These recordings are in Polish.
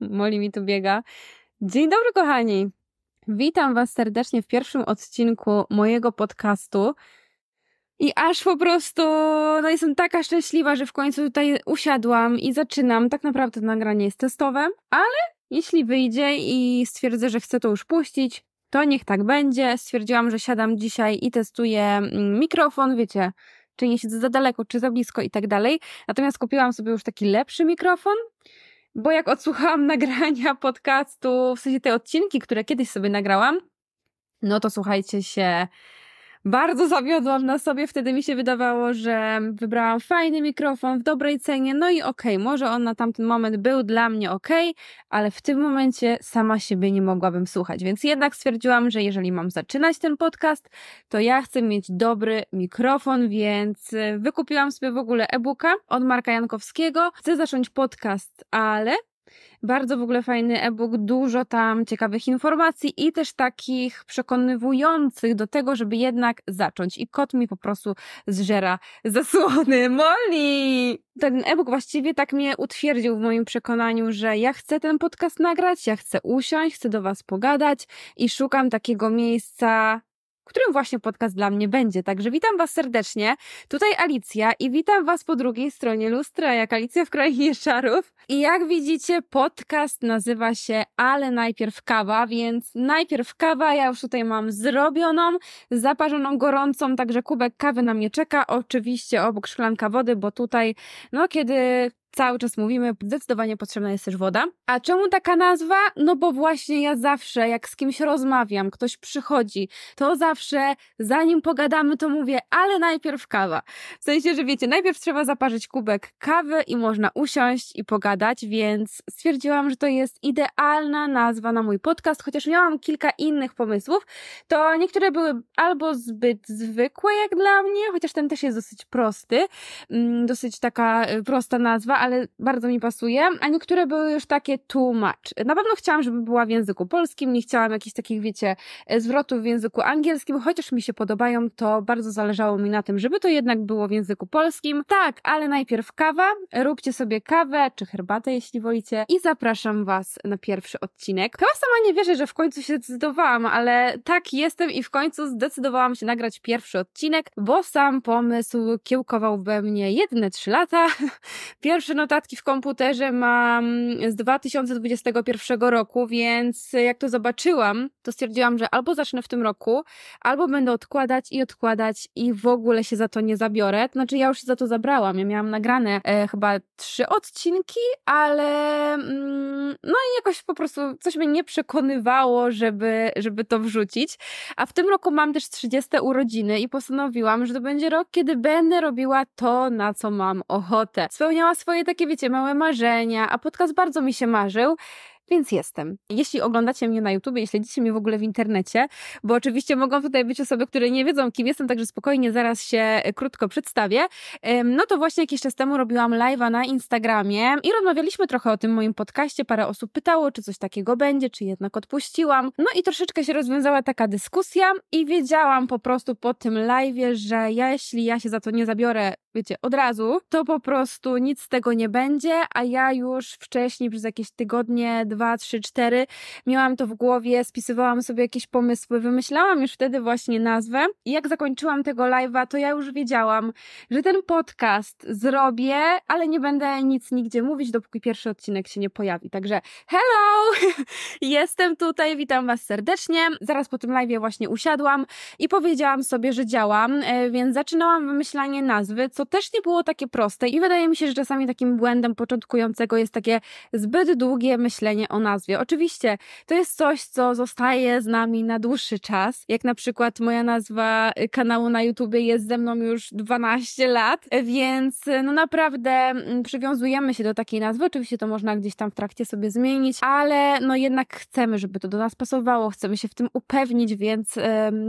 Moli mi tu biega. Dzień dobry, kochani! Witam Was serdecznie w pierwszym odcinku mojego podcastu. I aż po prostu, no jestem taka szczęśliwa, że w końcu tutaj usiadłam i zaczynam. Tak naprawdę nagranie jest testowe, ale jeśli wyjdzie i stwierdzę, że chcę to już puścić, to niech tak będzie. Stwierdziłam, że siadam dzisiaj i testuję mm, mikrofon, wiecie, czy nie siedzę za daleko, czy za blisko i tak dalej. Natomiast kupiłam sobie już taki lepszy mikrofon, bo jak odsłuchałam nagrania podcastu, w sensie te odcinki, które kiedyś sobie nagrałam, no to słuchajcie się bardzo zawiodłam na sobie, wtedy mi się wydawało, że wybrałam fajny mikrofon w dobrej cenie, no i okej, okay, może on na tamten moment był dla mnie okej, okay, ale w tym momencie sama siebie nie mogłabym słuchać, więc jednak stwierdziłam, że jeżeli mam zaczynać ten podcast, to ja chcę mieć dobry mikrofon, więc y, wykupiłam sobie w ogóle e-booka od Marka Jankowskiego. Chcę zacząć podcast, ale bardzo w ogóle fajny e-book, dużo tam ciekawych informacji i też takich przekonywujących do tego, żeby jednak zacząć. I kot mi po prostu zżera zasłony. Molly! Ten e-book właściwie tak mnie utwierdził w moim przekonaniu, że ja chcę ten podcast nagrać, ja chcę usiąść, chcę do Was pogadać i szukam takiego miejsca którym właśnie podcast dla mnie będzie. Także witam Was serdecznie. Tutaj Alicja i witam Was po drugiej stronie lustra, jak Alicja w Krainie Szarów. I jak widzicie, podcast nazywa się Ale Najpierw Kawa, więc najpierw kawa ja już tutaj mam zrobioną, zaparzoną gorącą, także kubek kawy na mnie czeka. Oczywiście obok szklanka wody, bo tutaj, no kiedy cały czas mówimy, zdecydowanie potrzebna jest też woda. A czemu taka nazwa? No bo właśnie ja zawsze, jak z kimś rozmawiam, ktoś przychodzi, to zawsze zanim pogadamy, to mówię, ale najpierw kawa. W sensie, że wiecie, najpierw trzeba zaparzyć kubek kawy i można usiąść i pogadać, więc stwierdziłam, że to jest idealna nazwa na mój podcast, chociaż miałam kilka innych pomysłów, to niektóre były albo zbyt zwykłe jak dla mnie, chociaż ten też jest dosyć prosty, mm, dosyć taka y, prosta nazwa, ale bardzo mi pasuje, a niektóre były już takie too much. Na pewno chciałam, żeby była w języku polskim, nie chciałam jakichś takich, wiecie, e, zwrotów w języku angielskim, chociaż mi się podobają, to bardzo zależało mi na tym, żeby to jednak było w języku polskim. Tak, ale najpierw kawa, róbcie sobie kawę czy herbatę, jeśli wolicie i zapraszam Was na pierwszy odcinek. Chyba sama nie wierzę, że w końcu się zdecydowałam, ale tak jestem i w końcu zdecydowałam się nagrać pierwszy odcinek, bo sam pomysł kiełkował we mnie jedne trzy lata. Pierwszy znaczy, notatki w komputerze mam z 2021 roku, więc jak to zobaczyłam, to stwierdziłam, że albo zacznę w tym roku, albo będę odkładać i odkładać i w ogóle się za to nie zabiorę. znaczy, ja już się za to zabrałam. Ja miałam nagrane e, chyba trzy odcinki, ale mm, no i jakoś po prostu coś mnie nie przekonywało, żeby, żeby to wrzucić. A w tym roku mam też 30 urodziny i postanowiłam, że to będzie rok, kiedy będę robiła to, na co mam ochotę. Spełniała swoje takie, wiecie, małe marzenia, a podcast bardzo mi się marzył więc jestem. Jeśli oglądacie mnie na YouTube, jeśli śledzicie mnie w ogóle w internecie, bo oczywiście mogą tutaj być osoby, które nie wiedzą, kim jestem, także spokojnie zaraz się e, krótko przedstawię. No to właśnie jakiś czas temu robiłam live'a na Instagramie i rozmawialiśmy trochę o tym moim podcaście. Parę osób pytało, czy coś takiego będzie, czy jednak odpuściłam. No i troszeczkę się rozwiązała taka dyskusja i wiedziałam po prostu po tym live'ie, że ja, jeśli ja się za to nie zabiorę, wiecie, od razu, to po prostu nic z tego nie będzie, a ja już wcześniej przez jakieś tygodnie, dwa, trzy, cztery. Miałam to w głowie, spisywałam sobie jakieś pomysły, wymyślałam już wtedy właśnie nazwę. I jak zakończyłam tego live'a, to ja już wiedziałam, że ten podcast zrobię, ale nie będę nic nigdzie mówić, dopóki pierwszy odcinek się nie pojawi. Także hello! Jestem tutaj, witam Was serdecznie. Zaraz po tym live'ie właśnie usiadłam i powiedziałam sobie, że działam, e, więc zaczynałam wymyślanie nazwy, co też nie było takie proste i wydaje mi się, że czasami takim błędem początkującego jest takie zbyt długie myślenie o nazwie. Oczywiście to jest coś, co zostaje z nami na dłuższy czas, jak na przykład moja nazwa y, kanału na YouTube jest ze mną już 12 lat, więc y, no naprawdę mm, przywiązujemy się do takiej nazwy. Oczywiście to można gdzieś tam w trakcie sobie zmienić, ale no jednak chcemy, żeby to do nas pasowało, chcemy się w tym upewnić, więc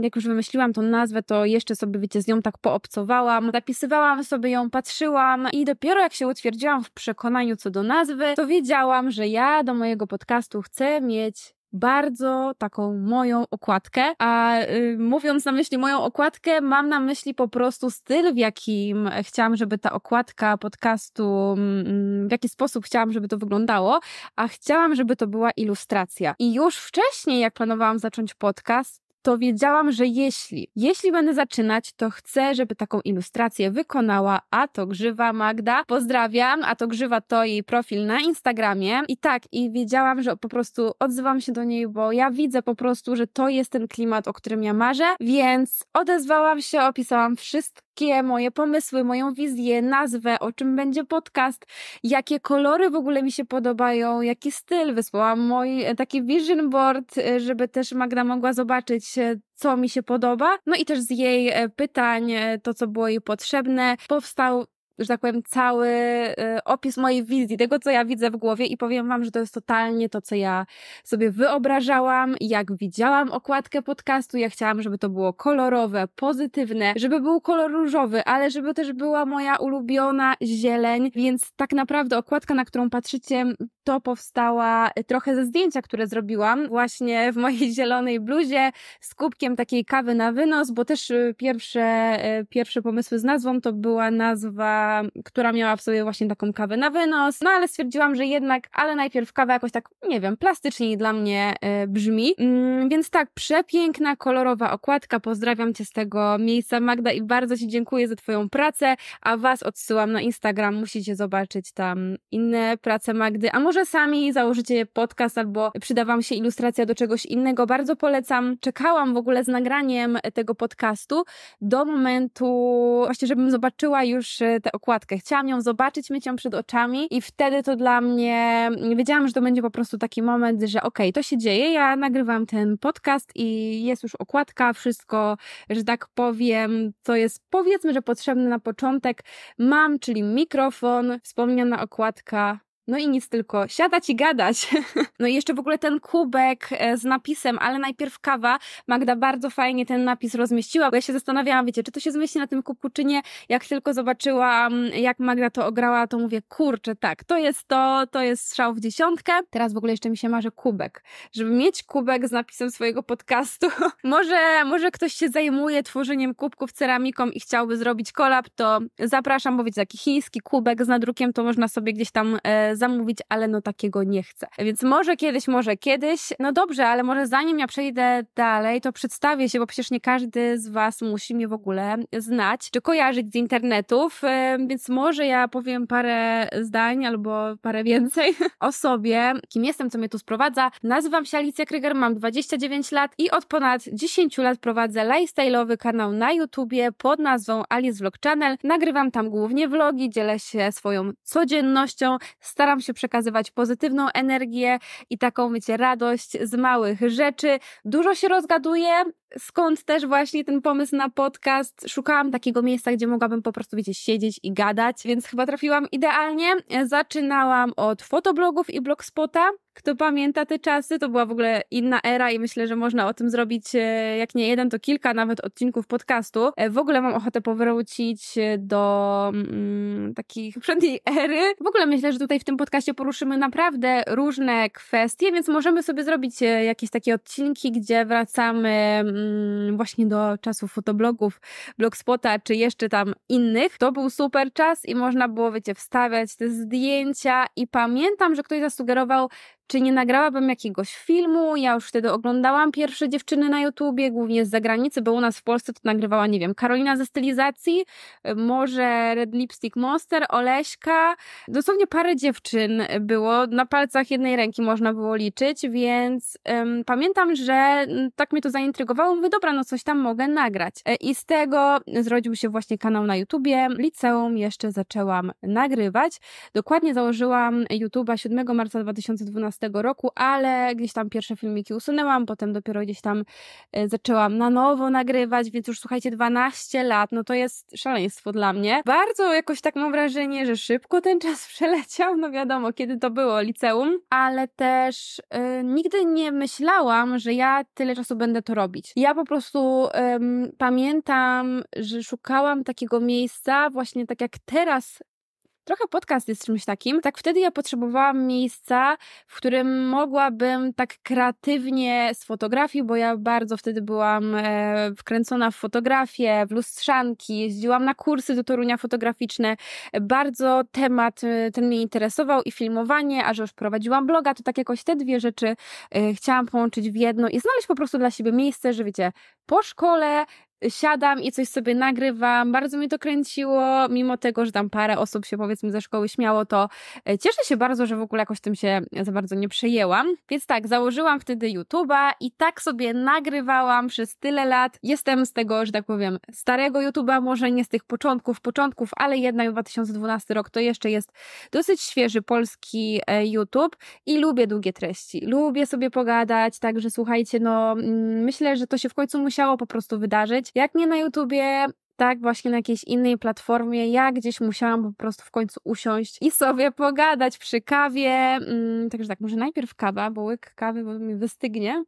jak już wymyśliłam tą nazwę, to jeszcze sobie, wiecie, z nią tak poobcowałam, zapisywałam sobie ją, patrzyłam i dopiero jak się utwierdziłam w przekonaniu co do nazwy, to wiedziałam, że ja do mojego podcastu chcę mieć bardzo taką moją okładkę, a y, mówiąc na myśli moją okładkę, mam na myśli po prostu styl, w jakim chciałam, żeby ta okładka podcastu, mm, w jaki sposób chciałam, żeby to wyglądało, a chciałam, żeby to była ilustracja. I już wcześniej, jak planowałam zacząć podcast, to wiedziałam, że jeśli, jeśli będę zaczynać, to chcę, żeby taką ilustrację wykonała A to Grzywa Magda. Pozdrawiam, A to Grzywa to jej profil na Instagramie. I tak, i wiedziałam, że po prostu odzywam się do niej, bo ja widzę po prostu, że to jest ten klimat, o którym ja marzę, więc odezwałam się, opisałam wszystko wszystkie moje pomysły, moją wizję, nazwę, o czym będzie podcast, jakie kolory w ogóle mi się podobają, jaki styl. Wysłałam mój e, taki vision board, e, żeby też Magda mogła zobaczyć, e, co mi się podoba. No i też z jej pytań, to co było jej potrzebne, powstał że tak powiem, cały y, opis mojej wizji, tego, co ja widzę w głowie i powiem Wam, że to jest totalnie to, co ja sobie wyobrażałam, jak widziałam okładkę podcastu. Ja chciałam, żeby to było kolorowe, pozytywne, żeby był kolor różowy, ale żeby też była moja ulubiona zieleń, więc tak naprawdę okładka, na którą patrzycie, to powstała y, trochę ze zdjęcia, które zrobiłam właśnie w mojej zielonej bluzie z kubkiem takiej kawy na wynos, bo też y, pierwsze, pierwsze pomysły z nazwą to była nazwa która, miała w sobie właśnie taką kawę na wynos, no ale stwierdziłam, że jednak, ale najpierw kawa jakoś tak, nie wiem, plastyczniej dla mnie y, brzmi. Mm, więc tak, przepiękna, kolorowa okładka, pozdrawiam Cię z tego miejsca Magda i bardzo Ci dziękuję za Twoją pracę, a Was odsyłam na Instagram, musicie zobaczyć tam inne prace Magdy, a może sami założycie podcast albo przyda Wam się ilustracja do czegoś innego, bardzo polecam. Czekałam w ogóle z nagraniem tego podcastu do momentu, właśnie żebym zobaczyła już e, te okładkę. Chciałam ją zobaczyć, mieć ją przed oczami i wtedy to dla mnie, wiedziałam, że to będzie po prostu taki moment, że okej, okay, to się dzieje, ja nagrywam ten podcast i jest już okładka, wszystko, że tak powiem, co jest powiedzmy, że potrzebne na początek mam, czyli mikrofon, wspomniana okładka, no i nic tylko, siadać i gadać. No i jeszcze w ogóle ten kubek e, z napisem, ale najpierw kawa. Magda bardzo fajnie ten napis rozmieściła, bo ja się zastanawiałam, wiecie, czy to się zmieści na tym kubku, czy nie. Jak tylko zobaczyłam, jak Magda to ograła, to mówię, kurczę, tak, to jest to, to jest strzał w dziesiątkę. Teraz w ogóle jeszcze mi się marzy kubek. Żeby mieć kubek z napisem swojego podcastu. może, może ktoś się zajmuje tworzeniem kubków ceramiką i chciałby zrobić kolab, to zapraszam, bo wiecie, taki chiński kubek z nadrukiem, to można sobie gdzieś tam e, zamówić, ale no takiego nie chcę. Więc może kiedyś, może kiedyś. No dobrze, ale może zanim ja przejdę dalej, to przedstawię się, bo przecież nie każdy z Was musi mnie w ogóle znać czy kojarzyć z internetów, e, więc może ja powiem parę zdań albo parę więcej o sobie, kim jestem, co mnie tu sprowadza. Nazywam się Alicja Kryger, mam 29 lat i od ponad 10 lat prowadzę lifestyle'owy kanał na YouTubie pod nazwą Alice Vlog Channel. Nagrywam tam głównie vlogi, dzielę się swoją codziennością, staram staram się przekazywać pozytywną energię i taką, wiecie, radość z małych rzeczy. Dużo się rozgaduję, skąd też właśnie ten pomysł na podcast. Szukałam takiego miejsca, gdzie mogłabym po prostu, wiecie, siedzieć i gadać, więc chyba trafiłam idealnie. Zaczynałam od fotoblogów i blogspota. Kto pamięta te czasy, to była w ogóle inna era i myślę, że można o tym zrobić e, jak nie jeden, to kilka nawet odcinków podcastu. E, w ogóle mam ochotę powrócić do mm, takiej poprzedniej ery. W ogóle myślę, że tutaj w tym podcaście poruszymy naprawdę różne kwestie, więc możemy sobie zrobić e, jakieś takie odcinki, gdzie wracamy Mm, właśnie do czasów fotoblogów, blogspota czy jeszcze tam innych, to był super czas i można było, wiecie, wstawiać te zdjęcia i pamiętam, że ktoś zasugerował, czy nie nagrałabym jakiegoś filmu. Ja już wtedy oglądałam pierwsze dziewczyny na YouTubie, głównie z zagranicy, bo u nas w Polsce to nagrywała, nie wiem, Karolina ze stylizacji, może Red Lipstick Monster, Oleśka. Dosłownie parę dziewczyn było, na palcach jednej ręki można było liczyć, więc ym, pamiętam, że tak mnie to zaintrygowało. Mówię, dobra, no coś tam mogę nagrać. E, I z tego zrodził się właśnie kanał na YouTubie. Liceum jeszcze zaczęłam nagrywać. Dokładnie założyłam YouTube'a 7 marca 2012 2019 roku, ale gdzieś tam pierwsze filmiki usunęłam, potem dopiero gdzieś tam e, zaczęłam na nowo nagrywać, więc już słuchajcie, 12 lat, no to jest szaleństwo dla mnie. Bardzo jakoś tak mam wrażenie, że szybko ten czas przeleciał, no wiadomo, kiedy to było, liceum, ale też e, nigdy nie myślałam, że ja tyle czasu będę to robić. Ja po prostu pamiętam, że szukałam takiego miejsca, właśnie tak jak teraz trochę podcast jest czymś takim. Tak wtedy ja potrzebowałam miejsca, w którym mogłabym tak kreatywnie z fotografii, bo ja bardzo wtedy byłam e, wkręcona w fotografię, w lustrzanki, jeździłam na kursy do Torunia fotograficzne. Bardzo temat e, ten mnie interesował i filmowanie, a że już prowadziłam bloga, to tak jakoś te dwie rzeczy e, chciałam połączyć w jedno i znaleźć po prostu dla siebie miejsce, że wiecie, po szkole siadam i coś sobie nagrywam. Bardzo mi to kręciło, mimo tego, że tam parę osób się powiedzmy ze szkoły śmiało, to e, cieszę się bardzo, że w ogóle jakoś tym się za bardzo nie przejęłam. Więc tak, założyłam wtedy YouTube'a i tak sobie nagrywałam przez tyle lat. Jestem z tego, że tak powiem, starego YouTube'a, może nie z tych początków, początków, ale jednak 2012 rok to jeszcze jest dosyć świeży polski e, YouTube i lubię długie treści. Lubię sobie pogadać, także słuchajcie, no mm, myślę, że to się w końcu musiało po prostu wydarzyć jak nie na YouTubie, tak właśnie na jakiejś innej platformie. Ja gdzieś musiałam po prostu w końcu usiąść i sobie pogadać przy kawie. Mm, także tak, może najpierw kawa, bo łyk kawy bo mi wystygnie.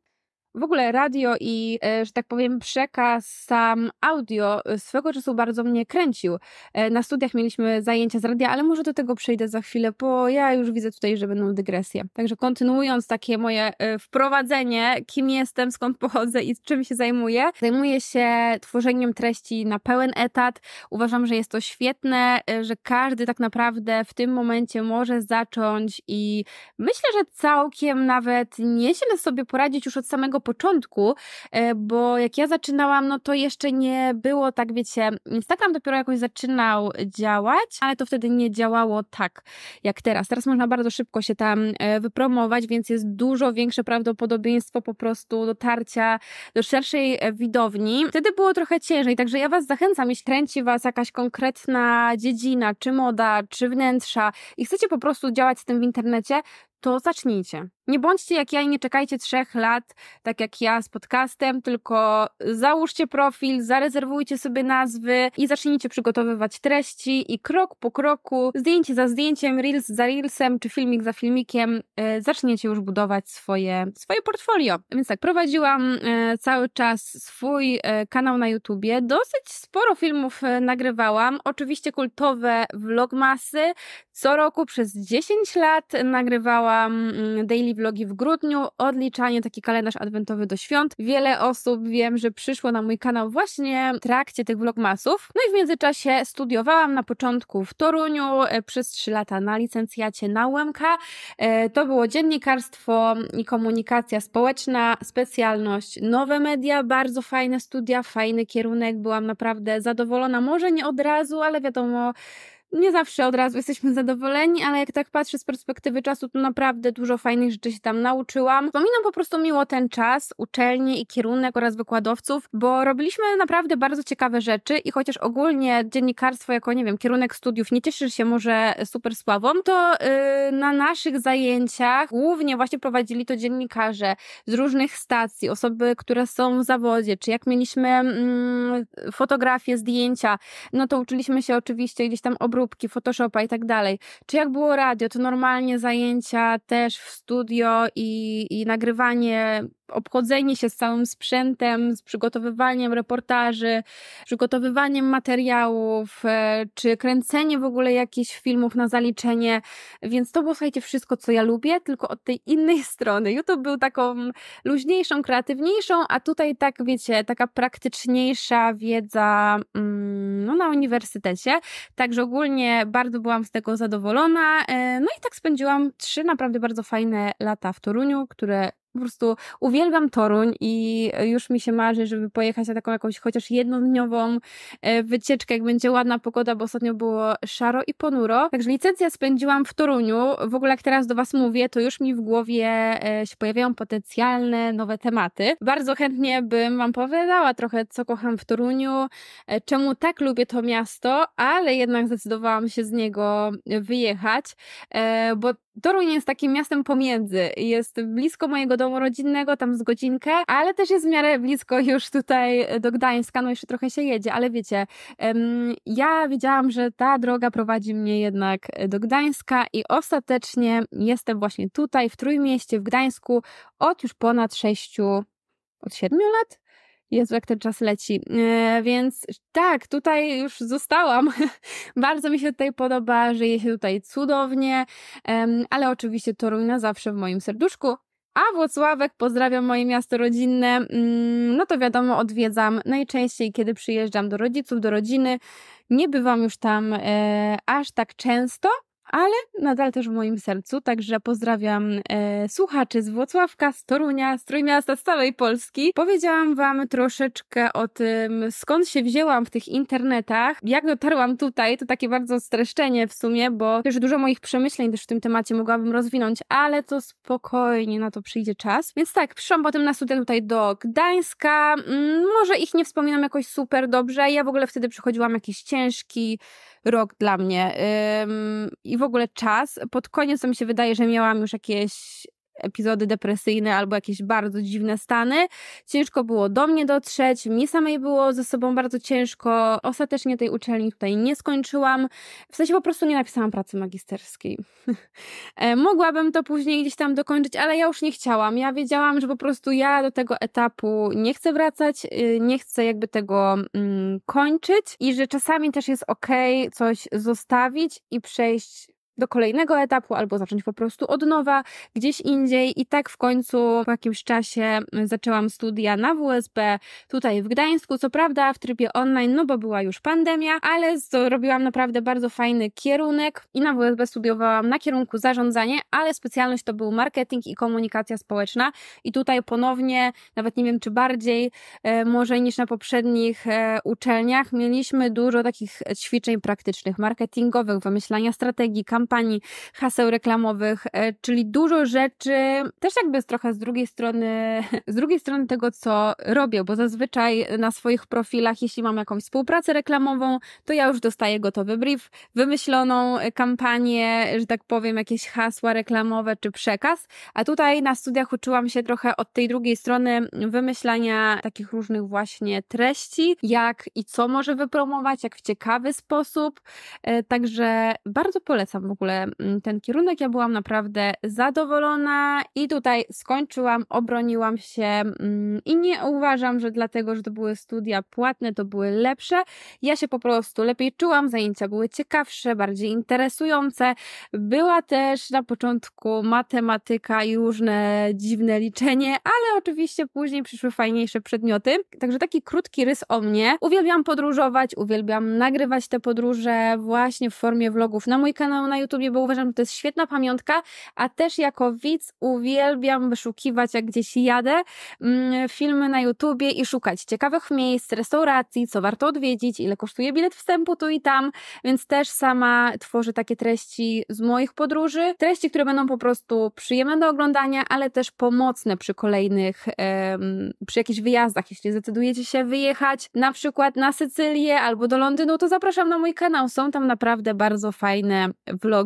W ogóle radio i, e, że tak powiem, przekaz sam audio e, swego czasu bardzo mnie kręcił. E, na studiach mieliśmy zajęcia z radia, ale może do tego przejdę za chwilę, bo ja już widzę tutaj, że będą dygresje. Także kontynuując takie moje wprowadzenie, kim jestem, skąd pochodzę i czym się zajmuję, zajmuję się tworzeniem treści na pełen etat. Uważam, że jest to świetne, że każdy tak naprawdę w tym momencie może zacząć i myślę, że całkiem nawet nieźle sobie poradzić już od samego samego początku, e, bo jak ja zaczynałam, no to jeszcze nie było tak, wiecie, Instagram dopiero jakoś zaczynał działać, ale to wtedy nie działało tak jak teraz. Teraz można bardzo szybko się tam e, wypromować, więc jest dużo większe prawdopodobieństwo po prostu dotarcia do szerszej e, widowni. Wtedy było trochę ciężej, także ja Was zachęcam, jeśli kręci Was jakaś konkretna dziedzina, czy moda, czy wnętrza i chcecie po prostu działać z tym w internecie, to zacznijcie. Nie bądźcie jak ja i nie czekajcie trzech lat, tak jak ja z podcastem, tylko załóżcie profil, zarezerwujcie sobie nazwy i zacznijcie przygotowywać treści i krok po kroku, zdjęcie za zdjęciem, reels za reelsem, czy filmik za filmikiem, e, zaczniecie już budować swoje, swoje portfolio. Więc tak, prowadziłam e, cały czas swój e, kanał na YouTubie, dosyć sporo filmów e, nagrywałam, oczywiście kultowe vlogmasy, co roku przez 10 lat nagrywałam mm, daily vlogi w grudniu, odliczanie, taki kalendarz adwentowy do świąt. Wiele osób wiem, że przyszło na mój kanał właśnie w trakcie tych vlogmasów. No i w międzyczasie studiowałam na początku w Toruniu e, przez 3 lata na licencjacie na UMK. E, to było dziennikarstwo i komunikacja społeczna, specjalność nowe media, bardzo fajne studia, fajny kierunek, byłam naprawdę zadowolona. Może nie od razu, ale wiadomo, nie zawsze od razu jesteśmy zadowoleni, ale jak tak patrzę z perspektywy czasu, to naprawdę dużo fajnych rzeczy się tam nauczyłam. Wspominam po prostu miło ten czas, uczelnie i kierunek oraz wykładowców, bo robiliśmy naprawdę bardzo ciekawe rzeczy i chociaż ogólnie dziennikarstwo jako, nie wiem, kierunek studiów nie cieszy się może super sławą, to yy, na naszych zajęciach głównie właśnie prowadzili to dziennikarze z różnych stacji, osoby, które są w zawodzie, czy jak mieliśmy mm, fotografie, zdjęcia, no to uczyliśmy się oczywiście gdzieś tam obrócić grupki, Photoshopa i tak dalej. Czy jak było radio, to normalnie zajęcia też w studio i, i nagrywanie obchodzenie się z całym sprzętem, z przygotowywaniem reportaży, przygotowywaniem materiałów, e, czy kręcenie w ogóle jakichś filmów na zaliczenie. Więc to było, słuchajcie, wszystko, co ja lubię, tylko od tej innej strony. YouTube był taką luźniejszą, kreatywniejszą, a tutaj tak, wiecie, taka praktyczniejsza wiedza mm, no, na uniwersytecie. Także ogólnie bardzo byłam z tego zadowolona. E, no i tak spędziłam trzy naprawdę bardzo fajne lata w Toruniu, które po prostu uwielbiam Toruń i już mi się marzy, żeby pojechać na taką jakąś chociaż jednodniową e, wycieczkę, jak będzie ładna pogoda, bo ostatnio było szaro i ponuro. Także licencja spędziłam w Toruniu. W ogóle jak teraz do Was mówię, to już mi w głowie e, się pojawiają potencjalne nowe tematy. Bardzo chętnie bym Wam opowiadała trochę, co kocham w Toruniu, e, czemu tak lubię to miasto, ale jednak zdecydowałam się z niego wyjechać, bo Toruń jest takim miastem pomiędzy. Jest blisko mojego domu rodzinnego, tam z godzinkę, ale też jest w miarę blisko już tutaj do Gdańska, no jeszcze trochę się jedzie, ale wiecie, ja wiedziałam, że ta droga prowadzi mnie jednak do Gdańska i ostatecznie jestem właśnie tutaj, w Trójmieście, w Gdańsku od już ponad sześciu, od siedmiu lat? Jezu, jak ten czas leci. E, więc tak, tutaj już zostałam. Bardzo mi się tutaj podoba, żyje się tutaj cudownie, ale oczywiście Toruń rujna zawsze w moim serduszku. A Włocławek, pozdrawiam moje miasto rodzinne. Mm, no to wiadomo, odwiedzam najczęściej, kiedy przyjeżdżam do rodziców, do rodziny. Nie bywam już tam e, aż tak często, ale nadal też w moim sercu. Także pozdrawiam e, słuchaczy z Włocławka, z Torunia, z Trójmiasta, z całej Polski. Powiedziałam Wam troszeczkę o tym, skąd się wzięłam w tych internetach, jak dotarłam tutaj. To takie bardzo streszczenie w sumie, bo też dużo moich przemyśleń też w tym temacie mogłabym rozwinąć, ale to spokojnie na to przyjdzie czas. Więc tak, przyszłam potem na studia tutaj do Gdańska. Mm, może ich nie wspominam jakoś super dobrze. Ja w ogóle wtedy przychodziłam jakiś ciężki, rok dla mnie. I w ogóle czas. Pod koniec to mi się wydaje, że miałam już jakieś epizody depresyjne albo jakieś bardzo dziwne stany. Ciężko było do mnie dotrzeć, mnie samej było ze sobą bardzo ciężko. Ostatecznie tej uczelni tutaj nie skończyłam. W sensie po prostu nie napisałam pracy magisterskiej. E, mogłabym to później gdzieś tam dokończyć, ale ja już nie chciałam. Ja wiedziałam, że po prostu ja do tego etapu nie chcę wracać, y, nie chcę jakby tego mm, kończyć i że czasami też jest ok coś zostawić i przejść do kolejnego etapu, albo zacząć po prostu od nowa, gdzieś indziej. I tak w końcu po jakimś czasie y, zaczęłam studia na WSB tutaj w Gdańsku, co prawda w trybie online, no bo była już pandemia, ale zrobiłam naprawdę bardzo fajny kierunek i na WSB studiowałam na kierunku zarządzanie, ale specjalność to był marketing i komunikacja społeczna. I tutaj ponownie, nawet nie wiem czy bardziej, y, może niż na poprzednich y, uczelniach, mieliśmy dużo takich ćwiczeń praktycznych, marketingowych, wymyślania strategii, kampanii, kampanii, haseł reklamowych, e, czyli dużo rzeczy, też jakby trochę z drugiej strony, z drugiej strony tego, co robię, bo zazwyczaj na swoich profilach, jeśli mam jakąś współpracę reklamową, to ja już dostaję gotowy brief, wymyśloną e, kampanię, że tak powiem, jakieś hasła reklamowe czy przekaz, a tutaj na studiach uczyłam się trochę od tej drugiej strony wymyślania takich różnych właśnie treści, jak i co może wypromować, jak w ciekawy sposób, e, także bardzo polecam ogóle mm, ten kierunek. Ja byłam naprawdę zadowolona i tutaj skończyłam, obroniłam się mm, i nie uważam, że dlatego, że to były studia płatne, to były lepsze. Ja się po prostu lepiej czułam, zajęcia były ciekawsze, bardziej interesujące. Była też na początku matematyka i różne dziwne liczenie, ale oczywiście później przyszły fajniejsze przedmioty. Także taki krótki rys o mnie. Uwielbiam podróżować, uwielbiam nagrywać te podróże właśnie w formie vlogów na mój kanał na YouTube YouTubie, bo uważam, że to jest świetna pamiątka, a też jako widz uwielbiam wyszukiwać, jak gdzieś jadę, mm, filmy na YouTubie i szukać ciekawych miejsc, restauracji, co warto odwiedzić, ile kosztuje bilet wstępu tu i tam, więc też sama tworzę takie treści z moich podróży, treści, które będą po prostu przyjemne do oglądania, ale też pomocne przy kolejnych, przy jakichś wyjazdach, jeśli zdecydujecie się wyjechać na przykład na Sycylię albo do Londynu, to zapraszam na mój kanał, są tam naprawdę bardzo fajne vlogi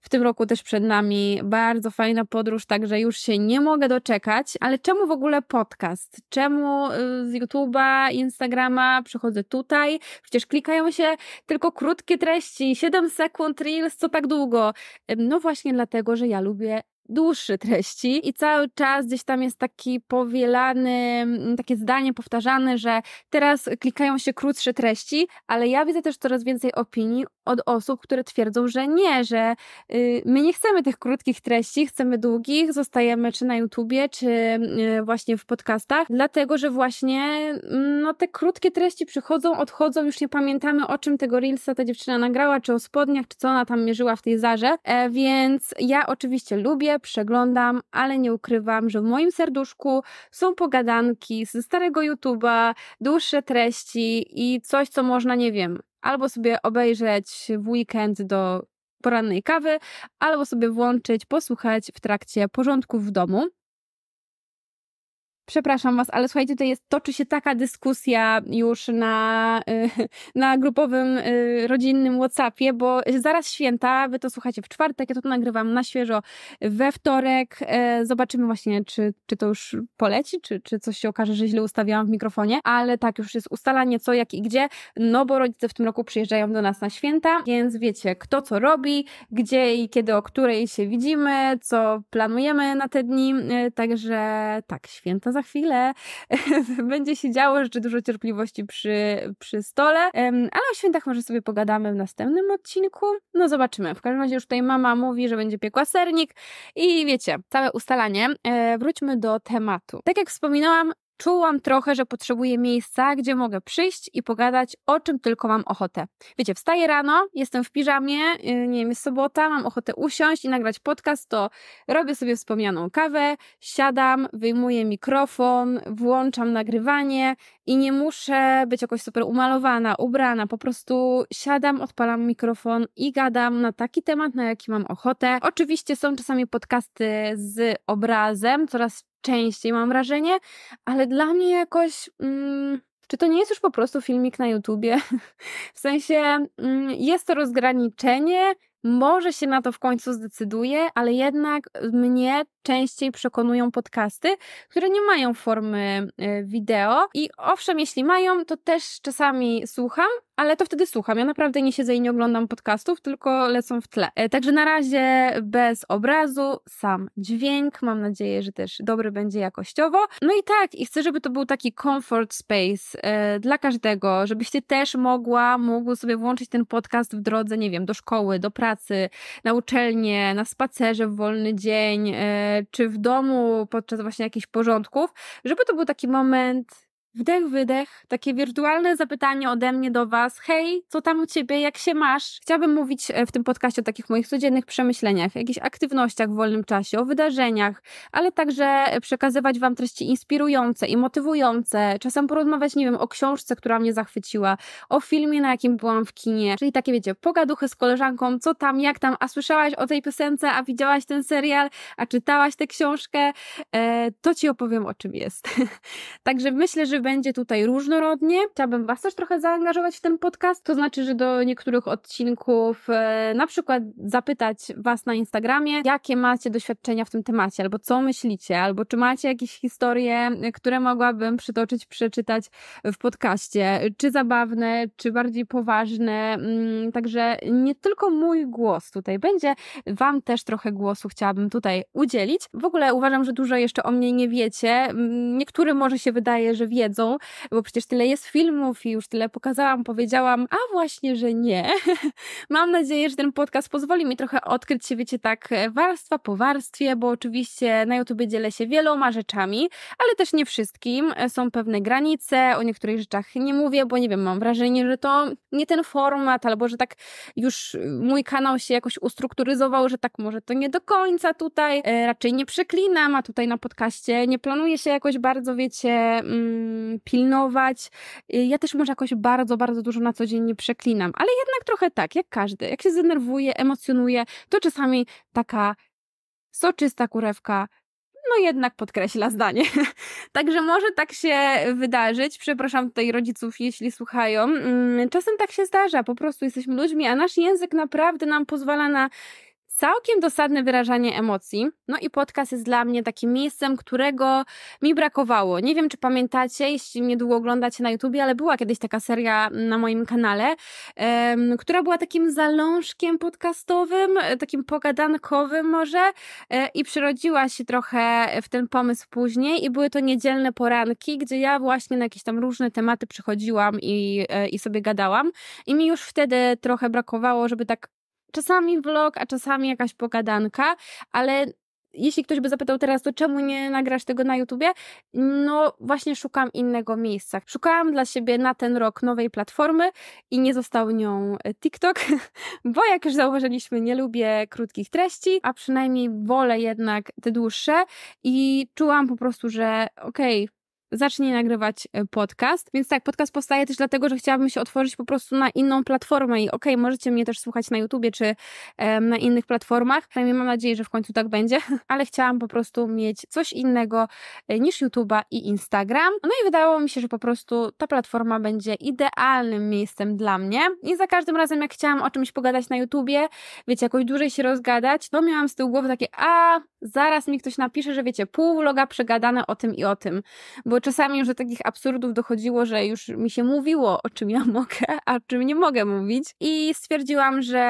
w tym roku też przed nami bardzo fajna podróż, także już się nie mogę doczekać. Ale czemu w ogóle podcast? Czemu y, z YouTube'a, Instagrama przychodzę tutaj? Przecież klikają się tylko krótkie treści, 7 sekund reels, co tak długo? No właśnie dlatego, że ja lubię dłuższy treści i cały czas gdzieś tam jest taki powielany, mm, takie zdanie powtarzane, że teraz klikają się krótsze treści, ale ja widzę też coraz więcej opinii od osób, które twierdzą, że nie, że y, my nie chcemy tych krótkich treści, chcemy długich, zostajemy czy na YouTubie, czy y, właśnie w podcastach, dlatego, że właśnie mm, no, te krótkie treści przychodzą, odchodzą, już nie pamiętamy o czym tego Reelsa ta dziewczyna nagrała, czy o spodniach, czy co ona tam mierzyła w tej zarze, e, więc ja oczywiście lubię, przeglądam, ale nie ukrywam, że w moim serduszku są pogadanki ze starego YouTube'a, dłuższe treści i coś, co można, nie wiem, albo sobie obejrzeć w weekend do porannej kawy, albo sobie włączyć, posłuchać w trakcie porządków w domu. Przepraszam Was, ale słuchajcie, tutaj jest, toczy się taka dyskusja już na, y, na grupowym y, rodzinnym WhatsAppie, bo zaraz święta, Wy to słuchacie w czwartek, ja to, nagrywam na świeżo we wtorek. E, zobaczymy właśnie, czy, czy to już poleci, czy, czy coś się okaże, że źle ustawiałam w mikrofonie, ale tak, już jest ustalanie co, jak i gdzie, no bo rodzice w tym roku przyjeżdżają do nas na święta, więc wiecie, kto co robi, gdzie i kiedy, o której się widzimy, co planujemy na te dni, y, także tak, święta za za chwilę będzie się działo, życzę dużo cierpliwości przy, przy stole, ale o świętach może sobie pogadamy w następnym odcinku, no zobaczymy. W każdym razie już tutaj mama mówi, że będzie piekła sernik i wiecie, całe ustalanie. E, wróćmy do tematu. Tak jak wspominałam, czułam trochę, że potrzebuję miejsca, gdzie mogę przyjść i pogadać o czym tylko mam ochotę. Wiecie, wstaję rano, jestem w piżamie, y, nie wiem, jest sobota, mam ochotę usiąść i nagrać podcast, to robię sobie wspomnianą kawę, siadam, wyjmuję mikrofon, włączam nagrywanie i nie muszę być jakoś super umalowana, ubrana, po prostu siadam, odpalam mikrofon i gadam na taki temat, na jaki mam ochotę. Oczywiście są czasami podcasty z obrazem, coraz częściej, mam wrażenie, ale dla mnie jakoś. Mm, czy to nie jest już po prostu filmik na YouTubie? w sensie mm, jest to rozgraniczenie, może się na to w końcu zdecyduję, ale jednak mnie częściej przekonują podcasty, które nie mają formy y, wideo. I owszem, jeśli mają, to też czasami słucham, ale to wtedy słucham. Ja naprawdę nie siedzę i nie oglądam podcastów, tylko lecą w tle. E, także na razie bez obrazu, sam dźwięk. Mam nadzieję, że też dobry będzie jakościowo. No i tak, i chcę, żeby to był taki comfort space e, dla każdego, żebyś ty też mogła, mógł sobie włączyć ten podcast w drodze, nie wiem, do szkoły, do pracy, na uczelnię, na spacerze w wolny dzień, e, czy w domu podczas właśnie jakichś porządków, żeby to był taki moment Wdech, wydech, takie wirtualne zapytanie ode mnie do Was. Hej, co tam u Ciebie, jak się masz? Chciałabym mówić e, w tym podcaście o takich moich codziennych przemyśleniach, jakichś aktywnościach w wolnym czasie, o wydarzeniach, ale także e, przekazywać Wam treści inspirujące i motywujące. Czasem porozmawiać, nie wiem, o książce, która mnie zachwyciła, o filmie, na jakim byłam w kinie. Czyli takie, wiecie, pogaduchy z koleżanką, co tam, jak tam, a słyszałaś o tej piosence, a widziałaś ten serial, a czytałaś tę książkę. E, to Ci opowiem, o czym jest. Także myślę, że będzie tutaj różnorodnie. Chciałabym Was też trochę zaangażować w ten podcast, to znaczy, że do niektórych odcinków e, na przykład zapytać Was na Instagramie, jakie macie doświadczenia w tym temacie, albo co myślicie, albo czy macie jakieś historie, które mogłabym przytoczyć, przeczytać w podcaście, czy zabawne, czy bardziej poważne. Mm, także nie tylko mój głos tutaj będzie, Wam też trochę głosu chciałabym tutaj udzielić. W ogóle uważam, że dużo jeszcze o mnie nie wiecie. Mm, niektórym może się wydaje, że wiedzą, wiedzą, bo przecież tyle jest filmów i już tyle pokazałam, powiedziałam, a właśnie, że nie. Mam nadzieję, że ten podcast pozwoli mi trochę odkryć się, wiecie, tak e, warstwa po warstwie, bo oczywiście na YouTube dzielę się wieloma rzeczami, ale też nie wszystkim. E, są pewne granice, o niektórych rzeczach nie mówię, bo nie wiem, mam wrażenie, że to nie ten format, albo że tak już mój kanał się jakoś ustrukturyzował, że tak może to nie do końca tutaj, e, raczej nie przeklinam, a tutaj na podcaście nie planuje się jakoś bardzo, wiecie, mm, pilnować. Y, ja też może jakoś bardzo, bardzo dużo na co dzień nie przeklinam, ale jednak trochę tak, jak każdy. Jak się zdenerwuje, emocjonuje, to czasami taka soczysta kurewka no jednak podkreśla zdanie. Także może tak się wydarzyć. Przepraszam tutaj rodziców, jeśli słuchają. Mm, czasem tak się zdarza, po prostu jesteśmy ludźmi, a nasz język naprawdę nam pozwala na całkiem dosadne wyrażanie emocji. No i podcast jest dla mnie takim miejscem, którego mi brakowało. Nie wiem, czy pamiętacie, jeśli mnie długo oglądacie na YouTubie, ale była kiedyś taka seria na moim kanale, um, która była takim zalążkiem podcastowym, e, takim pogadankowym może e, i przyrodziła się trochę w ten pomysł później i były to niedzielne poranki, gdzie ja właśnie na jakieś tam różne tematy przychodziłam i, e, i sobie gadałam i mi już wtedy trochę brakowało, żeby tak czasami vlog, a czasami jakaś pogadanka, ale jeśli ktoś by zapytał teraz, to czemu nie nagrasz tego na YouTubie? No właśnie szukam innego miejsca. Szukałam dla siebie na ten rok nowej platformy i nie został nią e, TikTok, bo jak już zauważyliśmy, nie lubię krótkich treści, a przynajmniej wolę jednak te dłuższe i czułam po prostu, że okej, okay, zacznie nagrywać e, podcast. Więc tak, podcast powstaje też dlatego, że chciałabym się otworzyć po prostu na inną platformę i okej, okay, możecie mnie też słuchać na YouTubie czy um, na innych platformach. Przynajmniej mam nadzieję, że w końcu tak będzie, ale chciałam po prostu mieć coś innego e, niż YouTube'a i Instagram. No i wydawało mi się, że po prostu ta platforma będzie idealnym miejscem dla mnie i za każdym razem jak chciałam o czymś pogadać na YouTubie, wiecie, jakoś dłużej się rozgadać, to miałam z tyłu głowy takie, a zaraz mi ktoś napisze, że wiecie, pół vloga przegadane o tym i o tym, bo czasami już do takich absurdów dochodziło, że już mi się mówiło, o czym ja mogę, a czym nie mogę mówić. I stwierdziłam, że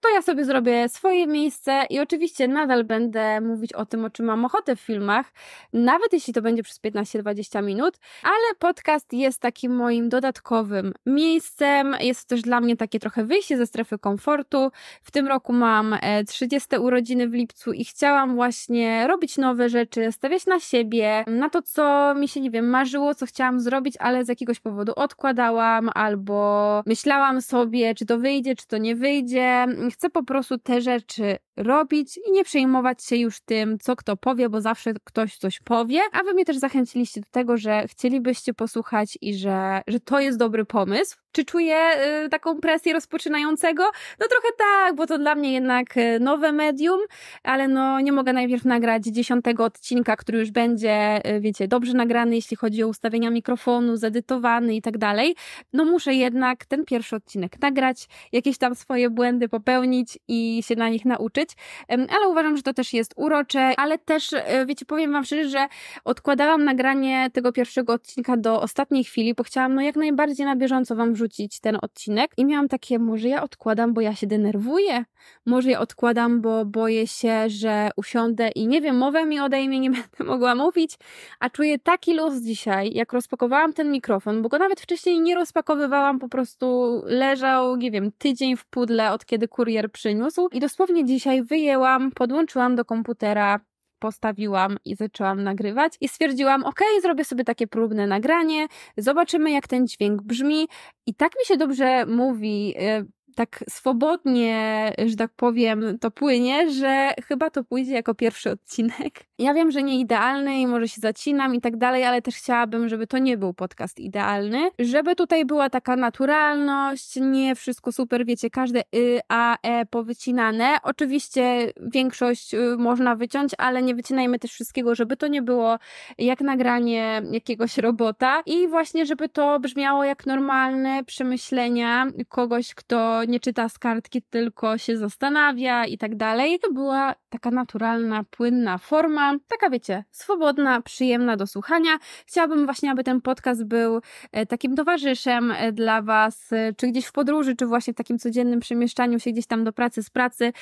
to ja sobie zrobię swoje miejsce i oczywiście nadal będę mówić o tym, o czym mam ochotę w filmach, nawet jeśli to będzie przez 15-20 minut, ale podcast jest takim moim dodatkowym miejscem. Jest to też dla mnie takie trochę wyjście ze strefy komfortu. W tym roku mam 30 e, urodziny w lipcu i chciałam właśnie robić nowe rzeczy, stawiać na siebie, na to, co mi się, nie wiem, marzyło, co chciałam zrobić, ale z jakiegoś powodu odkładałam albo myślałam sobie, czy to wyjdzie, czy to nie wyjdzie chcę po prostu te rzeczy robić i nie przejmować się już tym, co kto powie, bo zawsze ktoś coś powie. A wy mnie też zachęciliście do tego, że chcielibyście posłuchać i że, że to jest dobry pomysł. Czy czuję y, taką presję rozpoczynającego? No trochę tak, bo to dla mnie jednak y, nowe medium, ale no nie mogę najpierw nagrać dziesiątego odcinka, który już będzie, y, wiecie, dobrze nagrany, jeśli chodzi o ustawienia mikrofonu, zedytowany i tak dalej. No muszę jednak ten pierwszy odcinek nagrać, jakieś tam swoje błędy popełnić i się na nich nauczyć ale uważam, że to też jest urocze, ale też, e, wiecie, powiem wam szczerze, że odkładałam nagranie tego pierwszego odcinka do ostatniej chwili, bo chciałam no jak najbardziej na bieżąco wam wrzucić ten odcinek i miałam takie, może ja odkładam, bo ja się denerwuję, może ja odkładam, bo boję się, że usiądę i nie wiem, mowę mi odejmie, nie będę mogła mówić, a czuję taki los dzisiaj, jak rozpakowałam ten mikrofon, bo go nawet wcześniej nie rozpakowywałam, po prostu leżał, nie wiem, tydzień w pudle, od kiedy kurier przyniósł i dosłownie dzisiaj Tutaj wyjęłam, podłączyłam do komputera, postawiłam i zaczęłam nagrywać i stwierdziłam, ok, zrobię sobie takie próbne nagranie, zobaczymy jak ten dźwięk brzmi i tak mi się dobrze mówi, e, tak swobodnie, że tak powiem, to płynie, że chyba to pójdzie jako pierwszy odcinek. Ja wiem, że nie idealny i może się zacinam i tak dalej, ale też chciałabym, żeby to nie był podcast idealny, żeby tutaj była taka naturalność, nie wszystko super, wiecie, każde y, a, e powycinane. Oczywiście większość y, można wyciąć, ale nie wycinajmy też wszystkiego, żeby to nie było jak nagranie jakiegoś robota i właśnie, żeby to brzmiało jak normalne przemyślenia kogoś, kto nie czyta z kartki, tylko się zastanawia i tak dalej. To była taka naturalna, płynna forma, taka wiecie, swobodna, przyjemna do słuchania. Chciałabym właśnie, aby ten podcast był e, takim towarzyszem e, dla Was, e, czy gdzieś w podróży, czy właśnie w takim codziennym przemieszczaniu się gdzieś tam do pracy, z pracy,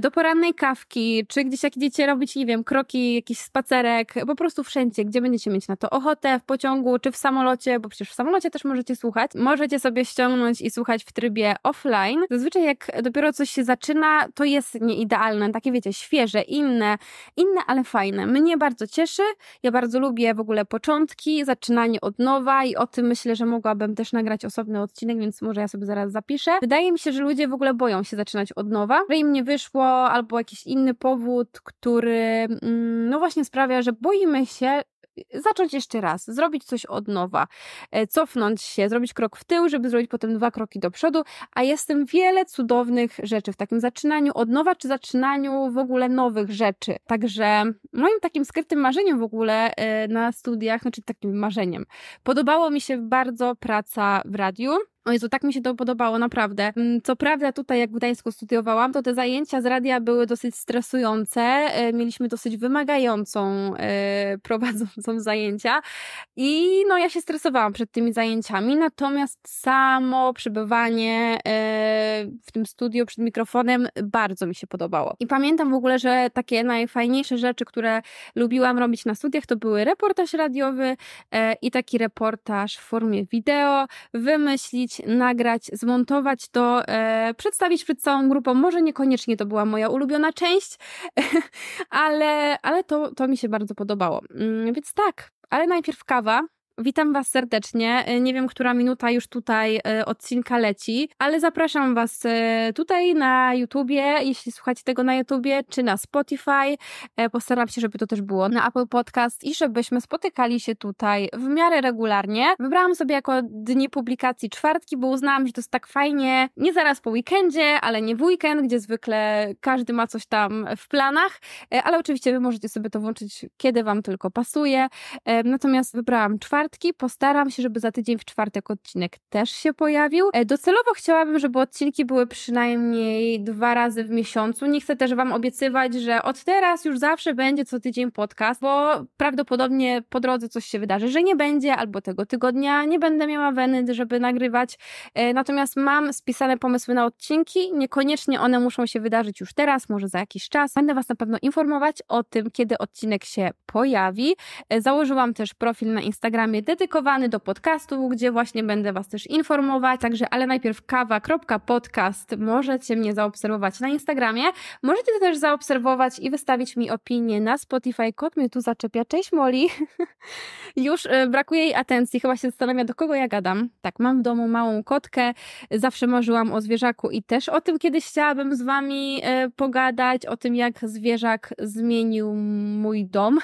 do porannej kawki, czy gdzieś jak idziecie robić, nie wiem, kroki, jakiś spacerek, po prostu wszędzie, gdzie będziecie mieć na to ochotę, w pociągu, czy w samolocie, bo przecież w samolocie też możecie słuchać. Możecie sobie ściągnąć i słuchać w trybie offline. Zazwyczaj jak dopiero coś się zaczyna, to jest nieidealne, takie wiecie, świeże, inne, inne, ale fajne fajne. Mnie bardzo cieszy. Ja bardzo lubię w ogóle początki, zaczynanie od nowa i o tym myślę, że mogłabym też nagrać osobny odcinek, więc może ja sobie zaraz zapiszę. Wydaje mi się, że ludzie w ogóle boją się zaczynać od nowa, że im nie wyszło albo jakiś inny powód, który mm, no właśnie sprawia, że boimy się Y, zacząć jeszcze raz, zrobić coś od nowa, e, cofnąć się, zrobić krok w tył, żeby zrobić potem dwa kroki do przodu, a jestem wiele cudownych rzeczy w takim zaczynaniu od nowa, czy zaczynaniu w ogóle nowych rzeczy. Także moim takim skrytym marzeniem w ogóle e, na studiach, znaczy takim marzeniem, podobało mi się bardzo praca w radiu. O Jezu, tak mi się to podobało, naprawdę. Mm, co prawda tutaj, jak w Gdańsku studiowałam, to te zajęcia z radia były dosyć stresujące. E, mieliśmy dosyć wymagającą e, prowadzącą zajęcia i no ja się stresowałam przed tymi zajęciami, natomiast samo przebywanie e, w tym studiu przed mikrofonem bardzo mi się podobało. I pamiętam w ogóle, że takie najfajniejsze rzeczy, które lubiłam robić na studiach, to były reportaż radiowy i taki reportaż w formie wideo, wymyślić zrobić, nagrać, zmontować to, e, przedstawić przed całą grupą. Może niekoniecznie to była moja ulubiona część, ale, ale to, to mi się bardzo podobało. Mm, więc tak, ale najpierw kawa, Witam Was serdecznie. E, nie wiem, która minuta już tutaj e, odcinka leci, ale zapraszam Was e, tutaj na YouTubie, jeśli słuchacie tego na YouTubie, czy na Spotify. Postaram się, żeby to też było na Apple Podcast i żebyśmy spotykali się tutaj w miarę regularnie. Wybrałam sobie jako dni publikacji czwartki, bo uznałam, że to jest tak fajnie, nie zaraz po weekendzie, ale nie w weekend, gdzie zwykle każdy ma coś tam w planach, ale oczywiście Wy możecie sobie to włączyć, kiedy Wam tylko pasuje. Natomiast wybrałam czwartki, czwartki. Postaram się, żeby za tydzień w czwartek odcinek też się pojawił. E, docelowo chciałabym, żeby odcinki były przynajmniej dwa razy w miesiącu. Nie chcę też Wam obiecywać, że od teraz już zawsze będzie co tydzień podcast, bo prawdopodobnie po drodze coś się wydarzy, że nie będzie, albo tego tygodnia nie będę miała weny, żeby nagrywać. E, natomiast mam spisane pomysły na odcinki. Niekoniecznie one muszą się wydarzyć już teraz, może za jakiś czas. Będę Was na pewno informować o tym, kiedy odcinek się pojawi. E, założyłam też profil na Instagramie programie dedykowany do podcastu, gdzie właśnie będę Was też informować. Także, ale najpierw kawa.podcast. Możecie mnie zaobserwować na Instagramie. Możecie też zaobserwować i wystawić mi opinię na Spotify. Kot mnie tu zaczepia. Cześć Moli. Już e, brakuje jej atencji. Chyba się zastanawia, do kogo ja gadam. Tak, mam w domu małą kotkę. Zawsze marzyłam o zwierzaku i też o tym kiedyś chciałabym z Wami e, pogadać, o tym, jak zwierzak zmienił mój dom.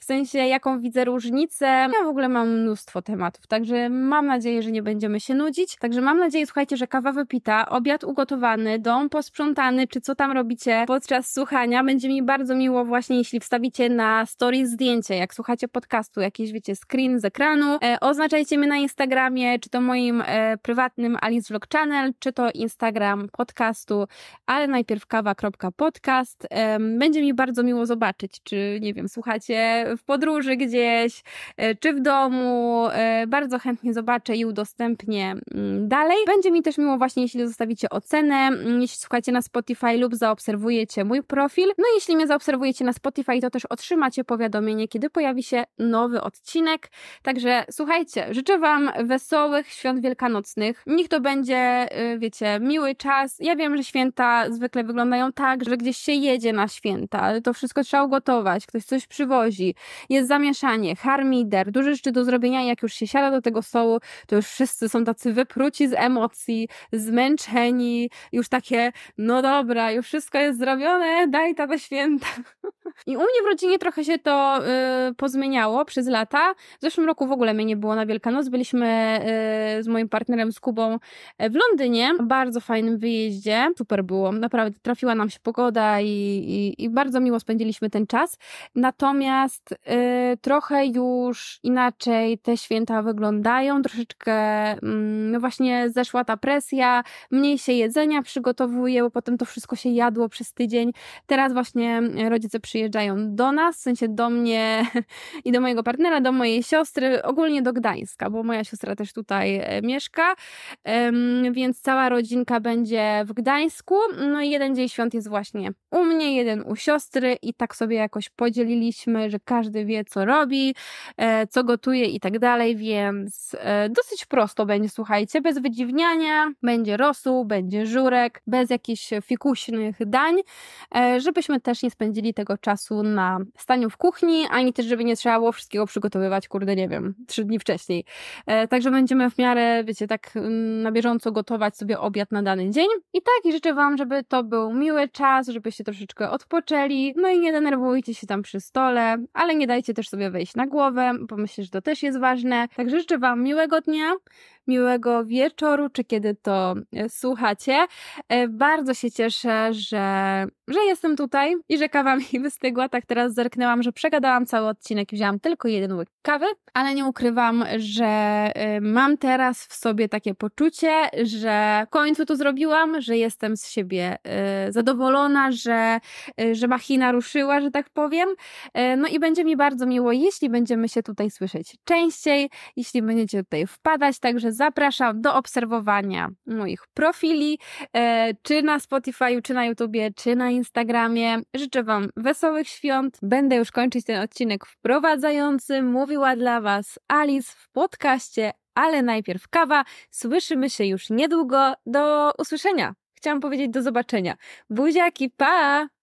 W sensie, jaką widzę różnicę. Ja w ogóle mam mnóstwo tematów, także mam nadzieję, że nie będziemy się nudzić. Także mam nadzieję, słuchajcie, że kawa wypita, obiad ugotowany, dom posprzątany, czy co tam robicie podczas słuchania. Będzie mi bardzo miło właśnie, jeśli wstawicie na story zdjęcie, jak słuchacie podcastu, jakieś wiecie, screen z ekranu. E, oznaczajcie mnie na Instagramie, czy to moim e, prywatnym Alice Vlog Channel, czy to Instagram podcastu, ale najpierw kawa.podcast. E, będzie mi bardzo miło zobaczyć, czy nie wiem, słuchacie w podróży gdzieś, e, czy w domu, domu. E, bardzo chętnie zobaczę i udostępnię mm, dalej. Będzie mi też miło właśnie, jeśli zostawicie ocenę, mm, jeśli słuchacie na Spotify lub zaobserwujecie mój profil. No i jeśli mnie zaobserwujecie na Spotify, to też otrzymacie powiadomienie, kiedy pojawi się nowy odcinek. Także słuchajcie, życzę Wam wesołych świąt wielkanocnych. Niech to będzie, y, wiecie, miły czas. Ja wiem, że święta zwykle wyglądają tak, że gdzieś się jedzie na święta, to wszystko trzeba ugotować, ktoś coś przywozi, jest zamieszanie, harmider, duży szczyt do zrobienia, jak już się siada do tego stołu, to już wszyscy są tacy wypruci z emocji, zmęczeni, już takie, no dobra, już wszystko jest zrobione, daj tata święta. I u mnie w rodzinie trochę się to y, pozmieniało przez lata. W zeszłym roku w ogóle mnie nie było na Wielkanoc. Byliśmy y, z moim partnerem, z Kubą e, w Londynie. Bardzo fajnym wyjeździe. Super było. Naprawdę trafiła nam się pogoda i, i, i bardzo miło spędziliśmy ten czas. Natomiast y, trochę już inaczej te święta wyglądają. Troszeczkę mm, no właśnie zeszła ta presja. Mniej się jedzenia przygotowuje, bo potem to wszystko się jadło przez tydzień. Teraz właśnie e, rodzice przy przyjeżdżają do nas, w sensie do mnie i do mojego partnera, do mojej siostry, ogólnie do Gdańska, bo moja siostra też tutaj e, mieszka, więc cała rodzinka będzie w Gdańsku. No i jeden dzień świąt jest właśnie u mnie, jeden u siostry i tak sobie jakoś podzieliliśmy, że każdy wie, co robi, e, co gotuje i tak dalej, więc e, dosyć prosto będzie, słuchajcie, bez wydziwniania, będzie rosół, będzie żurek, bez jakichś fikuśnych dań, żebyśmy też nie spędzili tego czasu na staniu w kuchni, ani też, żeby nie trzeba było wszystkiego przygotowywać, kurde, nie wiem, trzy dni wcześniej. E, także będziemy w miarę, wiecie, tak mm, na bieżąco gotować sobie obiad na dany dzień. I tak, i życzę Wam, żeby to był miły czas, żebyście troszeczkę odpoczęli, no i nie denerwujcie się tam przy stole, ale nie dajcie też sobie wejść na głowę, bo myślę, że to też jest ważne. Także życzę Wam miłego dnia, miłego wieczoru, czy kiedy to e, słuchacie. E, bardzo się cieszę, że, że jestem tutaj i że kawa mi wystygła. Tak teraz zerknęłam, że przegadałam cały odcinek i wziąłam tylko jeden łyk kawy, ale nie ukrywam, że e, mam teraz w sobie takie poczucie, że w końcu to zrobiłam, że jestem z siebie zadowolona, że, że machina ruszyła, że tak powiem. No i będzie mi bardzo miło, jeśli będziemy się tutaj słyszeć częściej, jeśli będziecie tutaj wpadać, także zapraszam do obserwowania moich profili, e, czy na Spotify, czy na YouTubie, czy na Instagramie. Życzę Wam wesołych świąt. Będę już kończyć ten odcinek wprowadzający. Mówiła dla Was Alice w podcaście, ale najpierw kawa. Słyszymy się już niedługo. Do usłyszenia. Chciałam powiedzieć do zobaczenia. Buziaki, pa!